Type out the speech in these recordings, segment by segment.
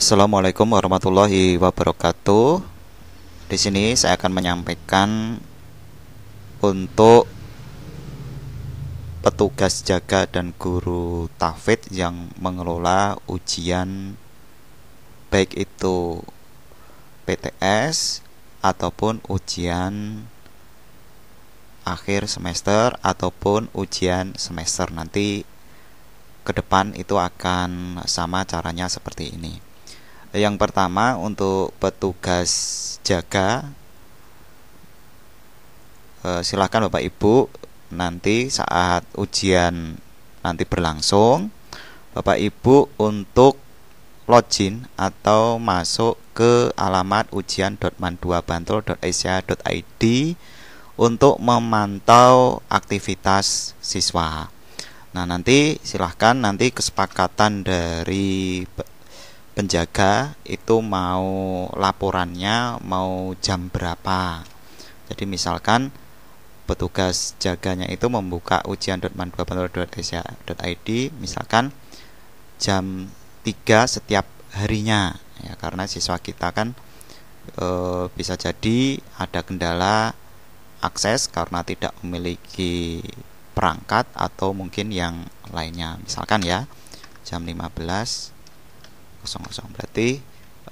Assalamualaikum warahmatullahi wabarakatuh. Di sini saya akan menyampaikan untuk petugas jaga dan guru tafid yang mengelola ujian baik itu PTS ataupun ujian akhir semester ataupun ujian semester nanti ke depan itu akan sama caranya seperti ini yang pertama untuk petugas jaga e, eh, silahkan bapak ibu nanti saat ujian nanti berlangsung bapak ibu untuk login atau masuk ke alamat ujian.man2bantul.asia.id untuk memantau aktivitas siswa. Nah, nanti silahkan nanti kesepakatan dari penjaga itu mau laporannya mau jam berapa. Jadi misalkan petugas jaganya itu membuka ujianman misalkan jam 3 setiap harinya ya karena siswa kita kan e, bisa jadi ada kendala akses karena tidak memiliki perangkat atau mungkin yang lainnya misalkan ya jam 15 berarti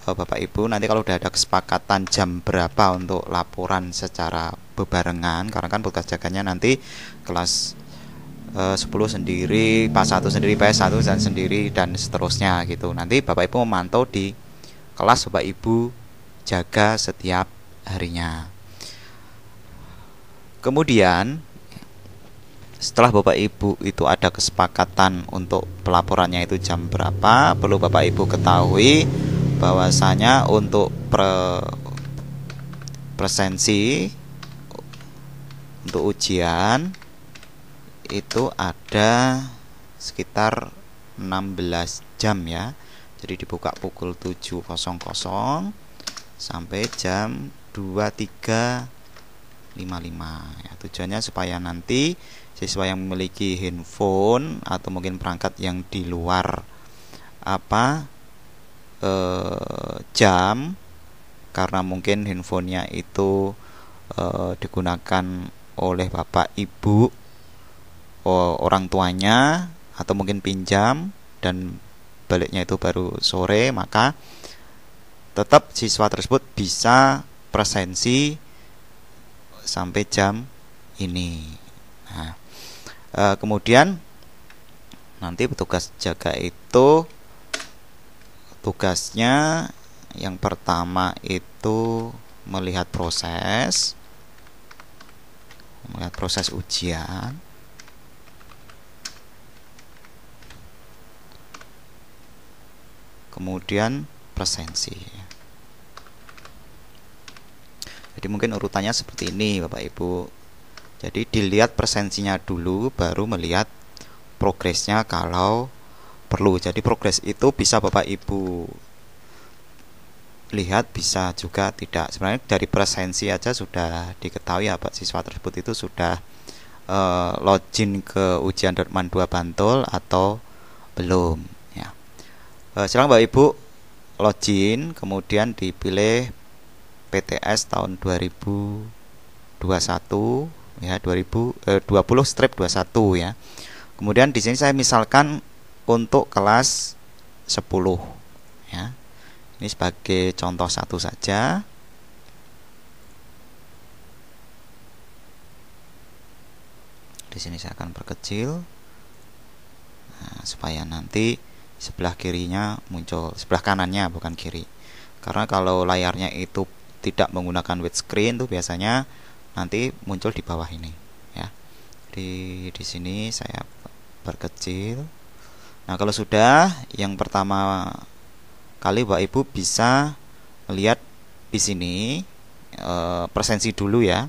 uh, Bapak Ibu nanti kalau udah ada kesepakatan jam berapa untuk laporan secara bebarengan karena kan bekas jaganya nanti kelas eh, uh, 10 sendiri, pas 1 sendiri, PS1 dan sendiri dan seterusnya gitu. Nanti Bapak Ibu memantau di kelas Bapak Ibu jaga setiap harinya. Kemudian setelah Bapak Ibu itu ada kesepakatan untuk pelaporannya itu jam berapa, perlu Bapak Ibu ketahui bahwasanya untuk pre presensi untuk ujian itu ada sekitar 16 jam ya. Jadi dibuka pukul 7.00 sampai jam 23.55 ya. Tujuannya supaya nanti siswa yang memiliki handphone atau mungkin perangkat yang di luar apa e, jam karena mungkin handphonenya itu e, digunakan oleh bapak ibu orang tuanya atau mungkin pinjam dan baliknya itu baru sore maka tetap siswa tersebut bisa presensi sampai jam ini. Nah, e, kemudian nanti petugas jaga itu tugasnya yang pertama itu melihat proses melihat proses ujian kemudian presensi jadi mungkin urutannya seperti ini Bapak Ibu jadi dilihat persensinya dulu baru melihat progresnya kalau perlu. Jadi progres itu bisa Bapak Ibu lihat bisa juga tidak. Sebenarnya dari presensi aja sudah diketahui ya Pak siswa tersebut itu sudah uh, login ke ujian Dortman 2 Bantul atau belum ya. Uh, silakan Bapak Ibu login kemudian dipilih PTS tahun 2021 ya ribu eh, dua puluh strip 21 ya. Kemudian di sini saya misalkan untuk kelas 10 ya. Ini sebagai contoh satu saja. Di sini saya akan perkecil nah, supaya nanti sebelah kirinya muncul sebelah kanannya bukan kiri karena kalau layarnya itu tidak menggunakan widescreen screen tuh biasanya nanti muncul di bawah ini ya di di sini saya berkecil nah kalau sudah yang pertama kali Bapak Ibu bisa lihat di sini e, presensi dulu ya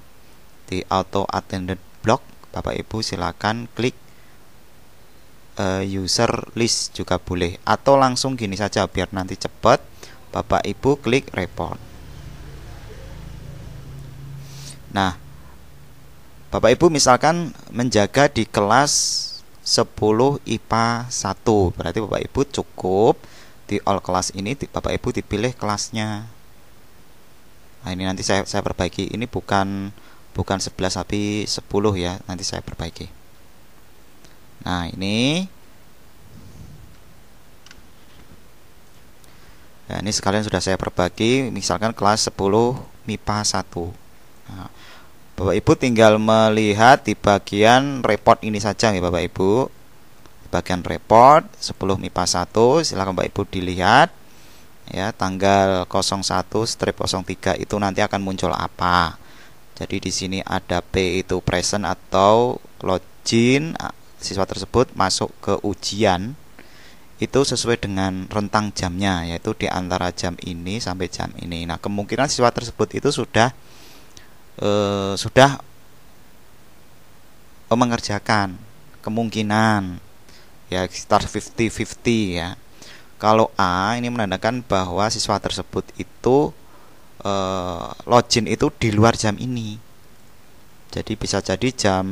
di auto attended block Bapak Ibu silakan klik e, user list juga boleh atau langsung gini saja biar nanti cepat Bapak Ibu klik report Nah, Bapak Ibu misalkan menjaga di kelas 10 IPA 1. Berarti Bapak Ibu cukup di all kelas ini Bapak Ibu dipilih kelasnya. Nah, ini nanti saya saya perbaiki. Ini bukan bukan 11 tapi 10 ya. Nanti saya perbaiki. Nah, ini Nah, ini sekalian sudah saya perbagi, misalkan kelas 10 MIPA 1. Nah, Bapak Ibu tinggal melihat di bagian report ini saja ya Bapak Ibu. Di bagian report 10 MIPA 1 silakan Bapak Ibu dilihat ya tanggal 01 strip 03 itu nanti akan muncul apa. Jadi di sini ada P itu present atau login siswa tersebut masuk ke ujian itu sesuai dengan rentang jamnya yaitu di antara jam ini sampai jam ini. Nah, kemungkinan siswa tersebut itu sudah e, sudah mengerjakan kemungkinan ya sekitar 50-50 ya. Kalau A ini menandakan bahwa siswa tersebut itu e, login itu di luar jam ini. Jadi bisa jadi jam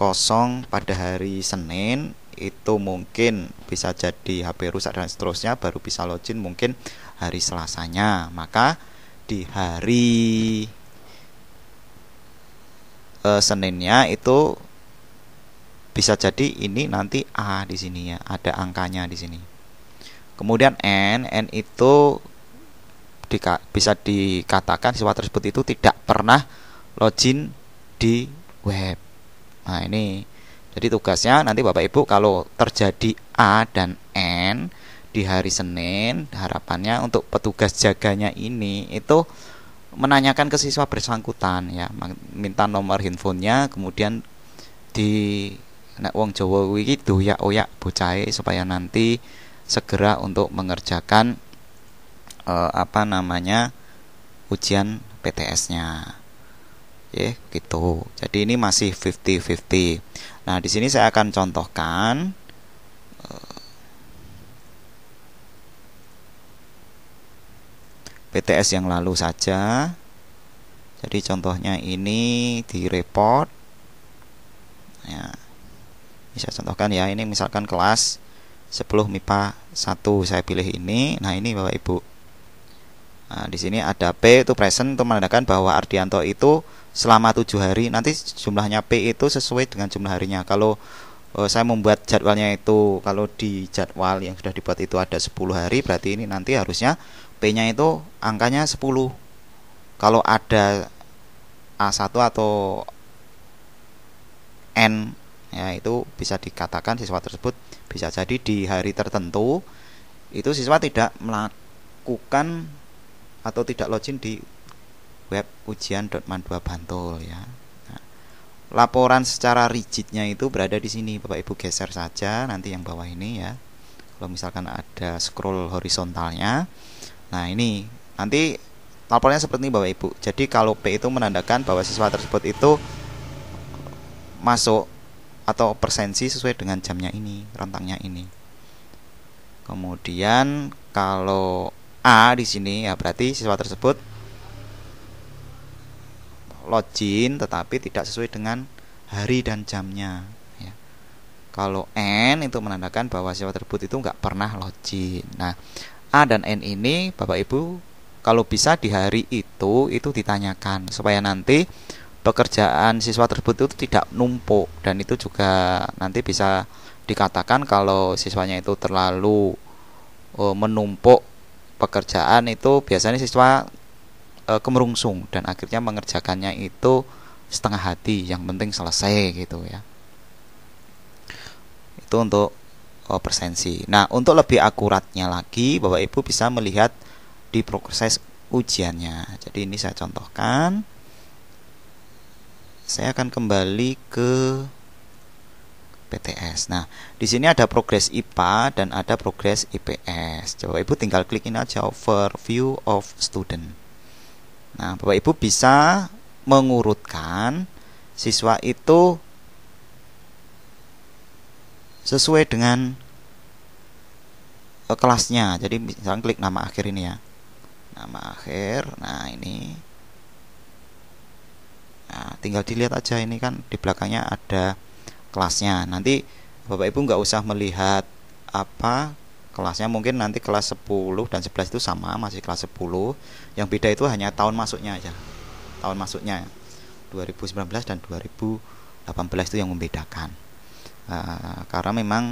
kosong pada hari Senin itu mungkin bisa jadi HP rusak dan seterusnya baru bisa login mungkin hari Selasanya. Maka di hari e, Seninnya itu bisa jadi ini nanti A di sini ya, ada angkanya di sini. Kemudian N, N itu di, bisa dikatakan siswa tersebut itu tidak pernah login di web. Nah, ini jadi tugasnya nanti Bapak Ibu kalau terjadi A dan N di hari Senin, harapannya untuk petugas jaganya ini itu menanyakan ke siswa bersangkutan ya minta nomor handphonenya kemudian di nek wong Jawa iki doyak oyak bocahe supaya nanti segera untuk mengerjakan e, apa namanya ujian PTS-nya. Ya, gitu. Jadi ini masih 50-50. Nah, di sini saya akan contohkan e, PTS yang lalu saja jadi contohnya ini di report ya bisa contohkan ya ini misalkan kelas 10 MIPA 1 saya pilih ini nah ini Bapak Ibu nah, di sini ada P itu present untuk menandakan bahwa Ardianto itu selama tujuh hari nanti jumlahnya P itu sesuai dengan jumlah harinya kalau oh, saya membuat jadwalnya itu kalau di jadwal yang sudah dibuat itu ada 10 hari berarti ini nanti harusnya P-nya itu angkanya 10. Kalau ada A1 atau N ya itu bisa dikatakan siswa tersebut bisa jadi di hari tertentu itu siswa tidak melakukan atau tidak login di web ujian.mandua Bantul ya. Nah, laporan secara rigidnya itu berada di sini Bapak Ibu geser saja nanti yang bawah ini ya. Kalau misalkan ada scroll horizontalnya Nah ini nanti laporannya seperti ini Bapak Ibu. Jadi kalau P itu menandakan bahwa siswa tersebut itu masuk atau persensi sesuai dengan jamnya ini, rentangnya ini. Kemudian kalau A di sini ya berarti siswa tersebut login tetapi tidak sesuai dengan hari dan jamnya. Ya. Kalau N itu menandakan bahwa siswa tersebut itu nggak pernah login. Nah, A dan N ini Bapak Ibu kalau bisa di hari itu itu ditanyakan supaya nanti pekerjaan siswa tersebut itu tidak numpuk dan itu juga nanti bisa dikatakan kalau siswanya itu terlalu uh, menumpuk pekerjaan itu biasanya siswa uh, kemerungsung dan akhirnya mengerjakannya itu setengah hati yang penting selesai gitu ya itu untuk Oh, persensi. Nah, untuk lebih akuratnya lagi, Bapak Ibu bisa melihat di proses ujiannya. Jadi ini saya contohkan. Saya akan kembali ke PTS. Nah, di sini ada progres IPA dan ada progres IPS. Coba Ibu tinggal klik ini aja overview of student. Nah, Bapak Ibu bisa mengurutkan siswa itu sesuai dengan uh, kelasnya jadi misalnya klik nama akhir ini ya nama akhir nah ini nah, tinggal dilihat aja ini kan di belakangnya ada kelasnya nanti Bapak Ibu nggak usah melihat apa kelasnya mungkin nanti kelas 10 dan 11 itu sama masih kelas 10 yang beda itu hanya tahun masuknya aja tahun masuknya 2019 dan 2018 itu yang membedakan uh, karena memang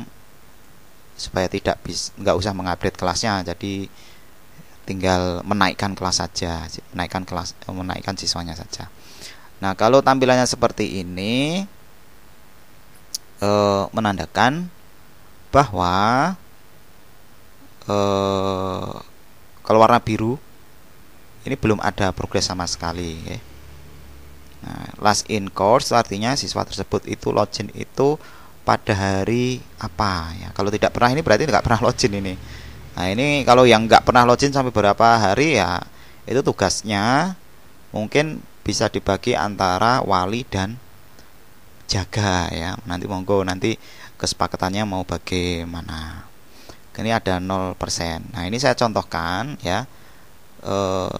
supaya tidak bisa nggak usah mengupdate kelasnya jadi tinggal menaikkan kelas saja menaikkan kelas eh, menaikkan siswanya saja nah kalau tampilannya seperti ini e, menandakan bahwa e, kalau warna biru ini belum ada progres sama sekali ya. nah, last in course artinya siswa tersebut itu login itu pada hari apa ya kalau tidak pernah ini berarti nggak pernah login ini nah ini kalau yang nggak pernah login sampai berapa hari ya itu tugasnya mungkin bisa dibagi antara wali dan jaga ya nanti monggo nanti kesepakatannya mau bagaimana ini ada 0% nah ini saya contohkan ya e,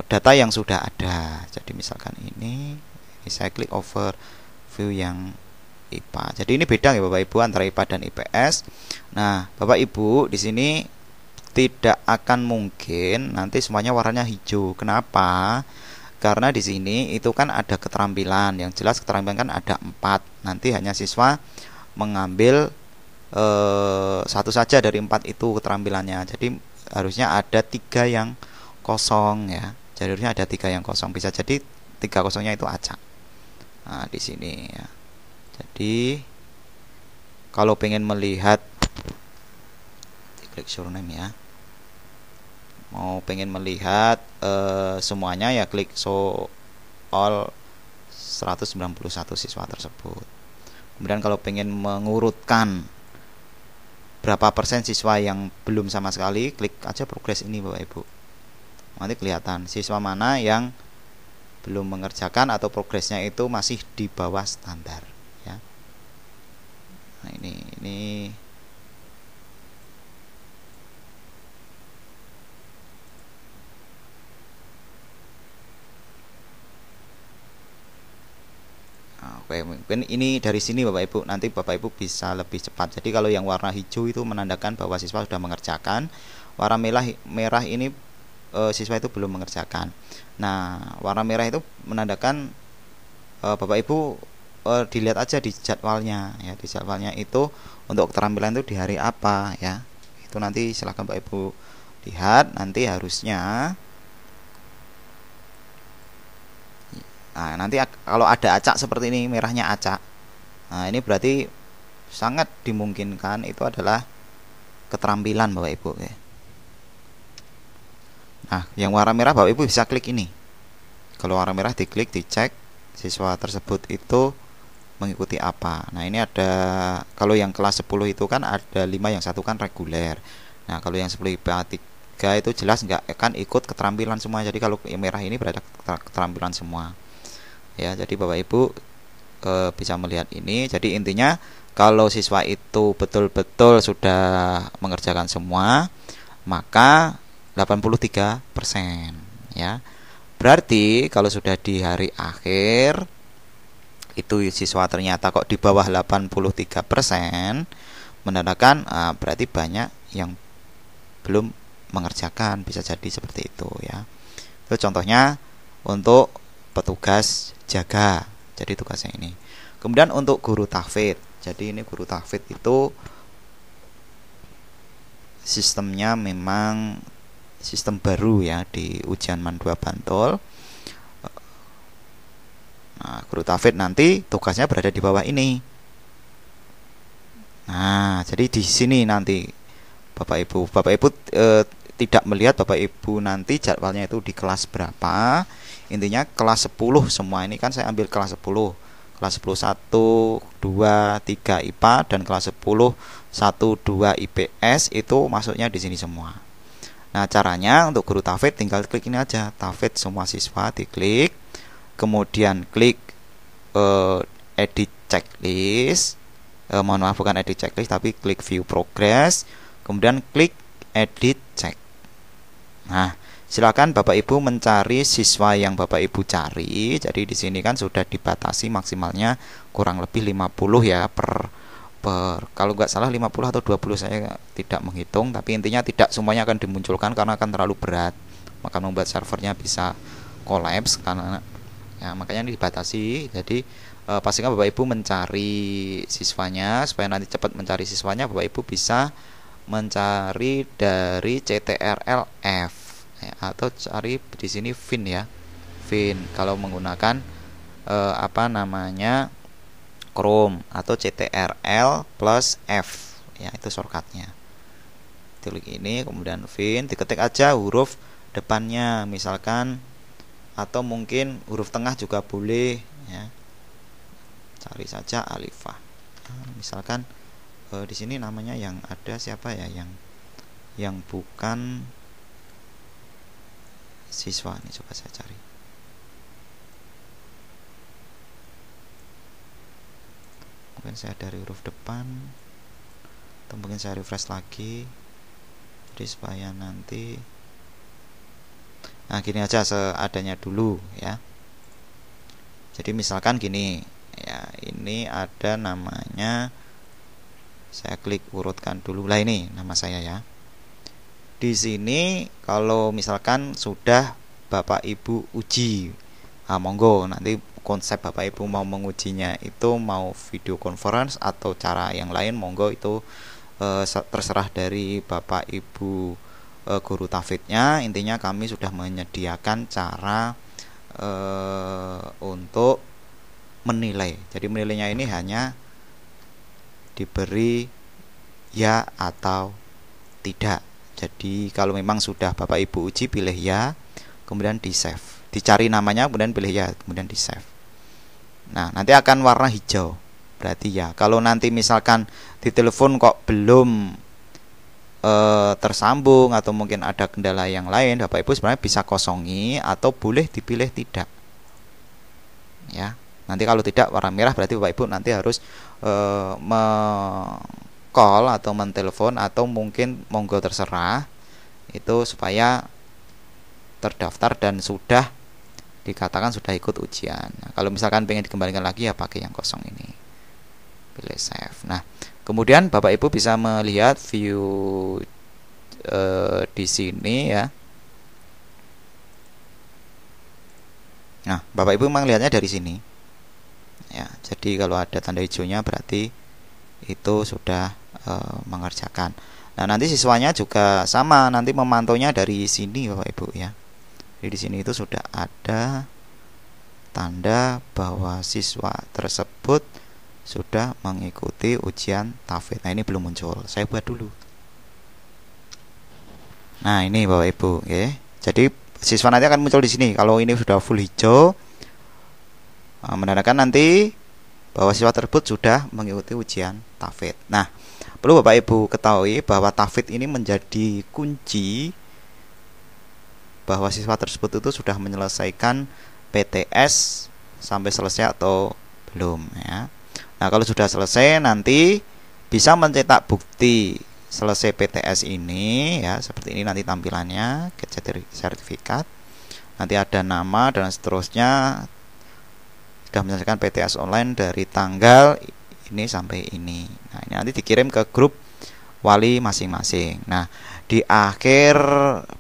data yang sudah ada jadi misalkan ini, ini saya klik over view yang IPA. Jadi ini beda ya Bapak Ibu antara IPA dan IPS. Nah, Bapak Ibu di sini tidak akan mungkin nanti semuanya warnanya hijau. Kenapa? Karena di sini itu kan ada keterampilan. Yang jelas keterampilan kan ada empat. Nanti hanya siswa mengambil eh, satu saja dari empat itu keterampilannya. Jadi harusnya ada tiga yang kosong ya. Jadi harusnya ada tiga yang kosong. Bisa jadi tiga kosongnya itu acak. Nah, di sini ya jadi kalau pengen melihat klik surname ya mau pengen melihat uh, semuanya ya klik so all 191 siswa tersebut kemudian kalau pengen mengurutkan berapa persen siswa yang belum sama sekali klik aja progres ini bapak ibu nanti kelihatan siswa mana yang belum mengerjakan atau progresnya itu masih di bawah standar nah ini ini Oke, mungkin ini dari sini Bapak Ibu nanti Bapak Ibu bisa lebih cepat. Jadi kalau yang warna hijau itu menandakan bahwa siswa sudah mengerjakan, warna merah merah ini e, siswa itu belum mengerjakan. Nah, warna merah itu menandakan e, Bapak Ibu uh, dilihat aja di jadwalnya ya di jadwalnya itu untuk keterampilan itu di hari apa ya itu nanti silahkan Bapak Ibu lihat nanti harusnya nah nanti kalau ada acak seperti ini merahnya acak nah ini berarti sangat dimungkinkan itu adalah keterampilan Bapak Ibu ya. Nah yang warna merah Bapak Ibu bisa klik ini kalau warna merah diklik dicek siswa tersebut itu mengikuti apa. Nah, ini ada kalau yang kelas 10 itu kan ada 5 yang satu kan reguler. Nah, kalau yang 10 IPA 3 itu jelas nggak akan ikut keterampilan semua. Jadi kalau yang merah ini berada keterampilan semua. Ya, jadi Bapak Ibu e, bisa melihat ini. Jadi intinya kalau siswa itu betul-betul sudah mengerjakan semua, maka 83% ya. Berarti kalau sudah di hari akhir itu siswa ternyata kok di bawah 83% persen, menandakan uh, berarti banyak yang belum mengerjakan bisa jadi seperti itu ya itu contohnya untuk petugas jaga jadi tugasnya ini kemudian untuk guru tahfid jadi ini guru tahfid itu sistemnya memang sistem baru ya di ujian Mandua Bantul Nah, guru tafid nanti tugasnya berada di bawah ini. Nah, jadi di sini nanti Bapak Ibu, Bapak Ibu e, tidak melihat Bapak Ibu nanti jadwalnya itu di kelas berapa. Intinya kelas 10 semua ini kan saya ambil kelas 10. Kelas 10 1 2 3 IPA dan kelas 10 1 2 IPS itu masuknya di sini semua. Nah, caranya untuk guru tafid tinggal klik ini aja, tafid semua siswa diklik kemudian klik uh, edit checklist uh, mohon maaf bukan edit checklist tapi klik view progress kemudian klik edit check nah silakan Bapak Ibu mencari siswa yang Bapak Ibu cari jadi di sini kan sudah dibatasi maksimalnya kurang lebih 50 ya per per kalau nggak salah 50 atau 20 saya tidak menghitung tapi intinya tidak semuanya akan dimunculkan karena akan terlalu berat maka membuat servernya bisa collapse karena Nah, makanya ini dibatasi. Jadi uh, pastikan Bapak Ibu mencari siswanya supaya nanti cepat mencari siswanya Bapak Ibu bisa mencari dari CTRLF ya, atau cari di sini fin ya. Fin kalau menggunakan uh, apa namanya? Chrome atau CTRL plus F ya itu shortcutnya klik ini kemudian fin diketik aja huruf depannya misalkan atau mungkin huruf tengah juga boleh ya cari saja alifah ah, misalkan eh, di sini namanya yang ada siapa ya yang yang bukan siswa ini coba saya cari mungkin saya dari huruf depan atau mungkin saya refresh lagi jadi supaya nanti nah gini aja seadanya dulu ya jadi misalkan gini ya ini ada namanya saya klik urutkan dulu lah ini nama saya ya di sini kalau misalkan sudah bapak ibu uji ah, monggo nanti konsep bapak ibu mau mengujinya itu mau video conference atau cara yang lain monggo itu eh, terserah dari bapak ibu uh, guru tafidnya intinya kami sudah menyediakan cara uh, untuk menilai jadi menilainya ini hanya diberi ya atau tidak jadi kalau memang sudah bapak ibu uji pilih ya kemudian di save dicari namanya kemudian pilih ya kemudian di save nah nanti akan warna hijau berarti ya kalau nanti misalkan di telepon kok belum e, tersambung atau mungkin ada kendala yang lain Bapak Ibu sebenarnya bisa kosongi atau boleh dipilih tidak ya nanti kalau tidak warna merah berarti Bapak Ibu nanti harus eh, me call atau mentelepon atau mungkin monggo terserah itu supaya terdaftar dan sudah dikatakan sudah ikut ujian. Nah, kalau misalkan pengen dikembalikan lagi ya pakai yang kosong ini. Pilih save. Nah, Kemudian Bapak Ibu bisa melihat view uh, di sini ya. Nah, Bapak Ibu memang lihatnya dari sini. Ya, jadi kalau ada tanda hijaunya berarti itu sudah uh, mengerjakan. Nah, nanti siswanya juga sama, nanti memantaunya dari sini Bapak Ibu ya. Jadi di sini itu sudah ada tanda bahwa siswa tersebut sudah mengikuti ujian tafid. Nah, ini belum muncul. Saya buat dulu. Nah, ini Bapak Ibu, ya. Jadi siswa nanti akan muncul di sini. Kalau ini sudah full hijau eh, menandakan nanti bahwa siswa tersebut sudah mengikuti ujian tafid. Nah, perlu Bapak Ibu ketahui bahwa tafid ini menjadi kunci bahwa siswa tersebut itu sudah menyelesaikan PTS sampai selesai atau belum ya. Nah, kalau sudah selesai nanti bisa mencetak bukti selesai PTS ini ya, seperti ini nanti tampilannya, sertifikat. Nanti ada nama dan seterusnya. Sudah menyelesaikan PTS online dari tanggal ini sampai ini. Nah, ini nanti dikirim ke grup wali masing-masing. Nah, di akhir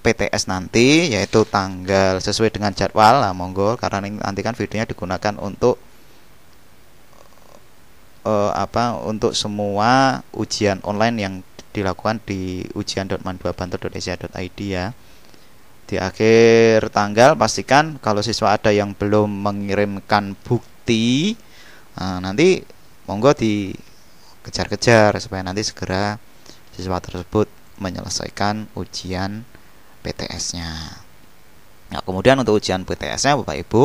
PTS nanti yaitu tanggal sesuai dengan jadwal lah monggo karena ini nanti kan videonya digunakan untuk uh, apa untuk semua ujian online yang dilakukan di ujian.manduabantu.asia.id ya. Di akhir tanggal pastikan kalau siswa ada yang belum mengirimkan bukti nah, nanti monggo dikejar-kejar supaya nanti segera siswa tersebut menyelesaikan ujian PTS-nya. Nah, kemudian untuk ujian PTS-nya Bapak Ibu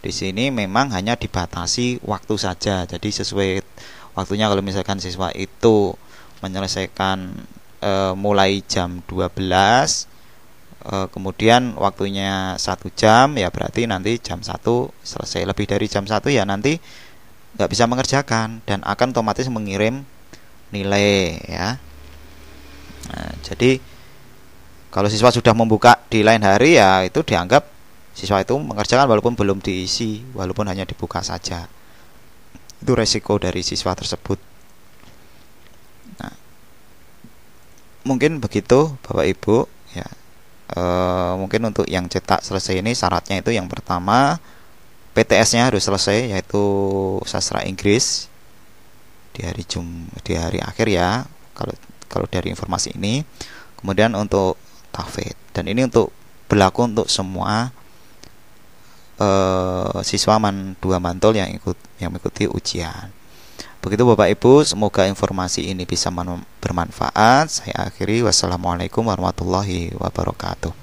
di sini memang hanya dibatasi waktu saja jadi sesuai waktunya kalau misalkan siswa itu menyelesaikan e, mulai jam 12 e, eh, kemudian waktunya satu jam ya berarti nanti jam 1 selesai lebih dari jam 1 ya nanti nggak bisa mengerjakan dan akan otomatis mengirim nilai ya nah, jadi kalau siswa sudah membuka di lain hari ya itu dianggap siswa itu mengerjakan walaupun belum diisi, walaupun hanya dibuka saja. Itu resiko dari siswa tersebut. Nah, mungkin begitu Bapak Ibu ya. E, mungkin untuk yang cetak selesai ini syaratnya itu yang pertama PTS-nya harus selesai yaitu sastra Inggris di hari Jum di hari akhir ya kalau kalau dari informasi ini kemudian untuk tafid dan ini untuk berlaku untuk semua eh, siswa man dua mantul yang ikut yang mengikuti ujian. Begitu Bapak Ibu, semoga informasi ini bisa bermanfaat. Saya akhiri wassalamualaikum warahmatullahi wabarakatuh.